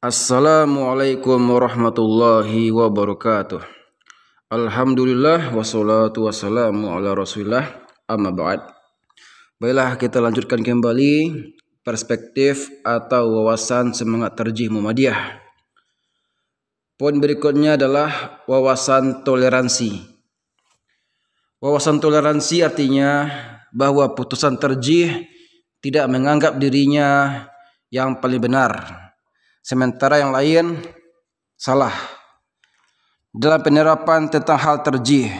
Assalamualaikum warahmatullahi wabarakatuh Alhamdulillah wassalatu wassalamu ala rasulillah amma ba'd Baiklah kita lanjutkan kembali perspektif atau wawasan semangat terjih Muhammadiyah Poin berikutnya adalah wawasan toleransi Wawasan toleransi artinya bahwa putusan terjih tidak menganggap dirinya yang paling benar sementara yang lain salah. Dalam penerapan tentang hal terjih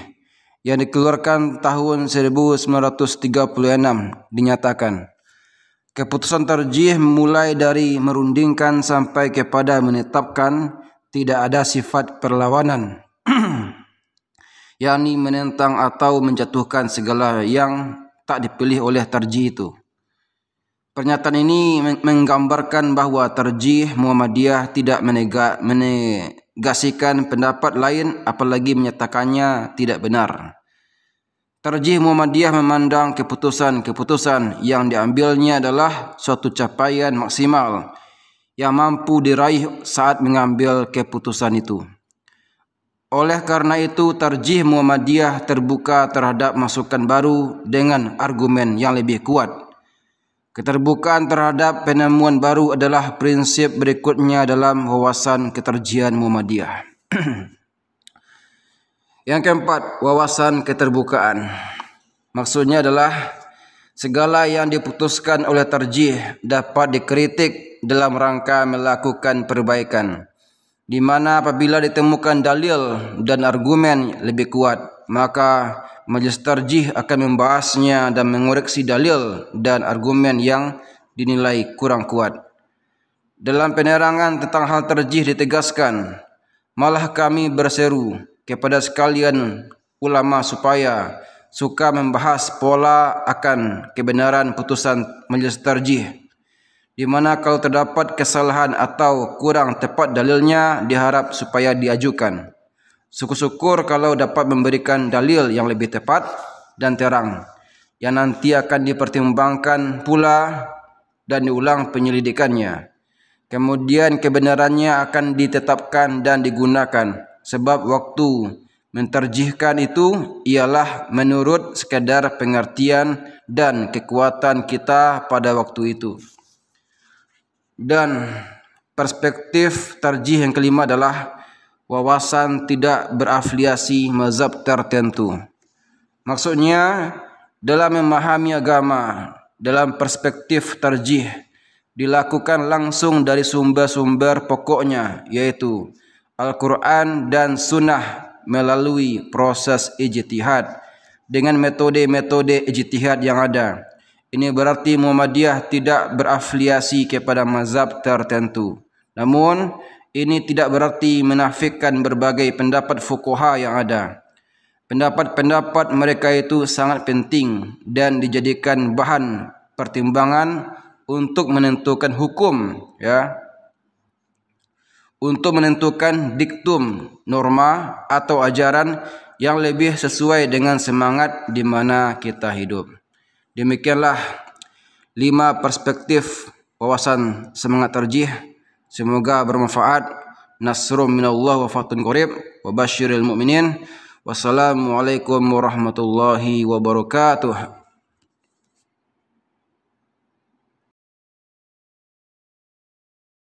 yang dikeluarkan tahun 1936 dinyatakan keputusan terjih mulai dari merundingkan sampai kepada menetapkan tidak ada sifat perlawanan yakni menentang atau menjatuhkan segala yang tak dipilih oleh terjih itu. Pernyataan ini menggambarkan bahwa terjih Muhammadiyah tidak menegaskan menegasikan pendapat lain apalagi menyatakannya tidak benar. Terjih Muhammadiyah memandang keputusan-keputusan yang diambilnya adalah suatu capaian maksimal yang mampu diraih saat mengambil keputusan itu. Oleh karena itu, Terjih Muhammadiyah terbuka terhadap masukan baru dengan argumen yang lebih kuat Keterbukaan terhadap penemuan baru adalah prinsip berikutnya dalam wawasan keterjian Muhammadiyah. Yang keempat, wawasan keterbukaan. Maksudnya adalah segala yang diputuskan oleh terjih dapat dikritik dalam rangka melakukan perbaikan. Di mana apabila ditemukan dalil dan argumen lebih kuat maka majlis tarjih akan membahasnya dan mengoreksi dalil dan argumen yang dinilai kurang kuat. Dalam penerangan tentang hal tarjih ditegaskan, malah kami berseru kepada sekalian ulama supaya suka membahas pola akan kebenaran putusan majlis tarjih di mana kalau terdapat kesalahan atau kurang tepat dalilnya diharap supaya diajukan. Syukur-syukur kalau dapat memberikan dalil yang lebih tepat dan terang yang nanti akan dipertimbangkan pula dan diulang penyelidikannya. Kemudian kebenarannya akan ditetapkan dan digunakan sebab waktu menterjihkan itu ialah menurut sekadar pengertian dan kekuatan kita pada waktu itu. Dan perspektif terjih yang kelima adalah wawasan tidak berafiliasi mazhab tertentu. Maksudnya dalam memahami agama dalam perspektif tarjih dilakukan langsung dari sumber-sumber pokoknya yaitu Al-Quran dan Sunnah melalui proses ijtihad dengan metode-metode ijtihad yang ada. Ini berarti Muhammadiyah tidak berafiliasi kepada mazhab tertentu. Namun ini tidak berarti menafikan berbagai pendapat fukuha yang ada. Pendapat-pendapat mereka itu sangat penting dan dijadikan bahan pertimbangan untuk menentukan hukum, ya. Untuk menentukan diktum, norma atau ajaran yang lebih sesuai dengan semangat di mana kita hidup. Demikianlah lima perspektif wawasan semangat terjih Semoga bermanfaat. Nasrum minallah wa fatun qarib wa basyiril mu'minin. Wassalamualaikum warahmatullahi wabarakatuh.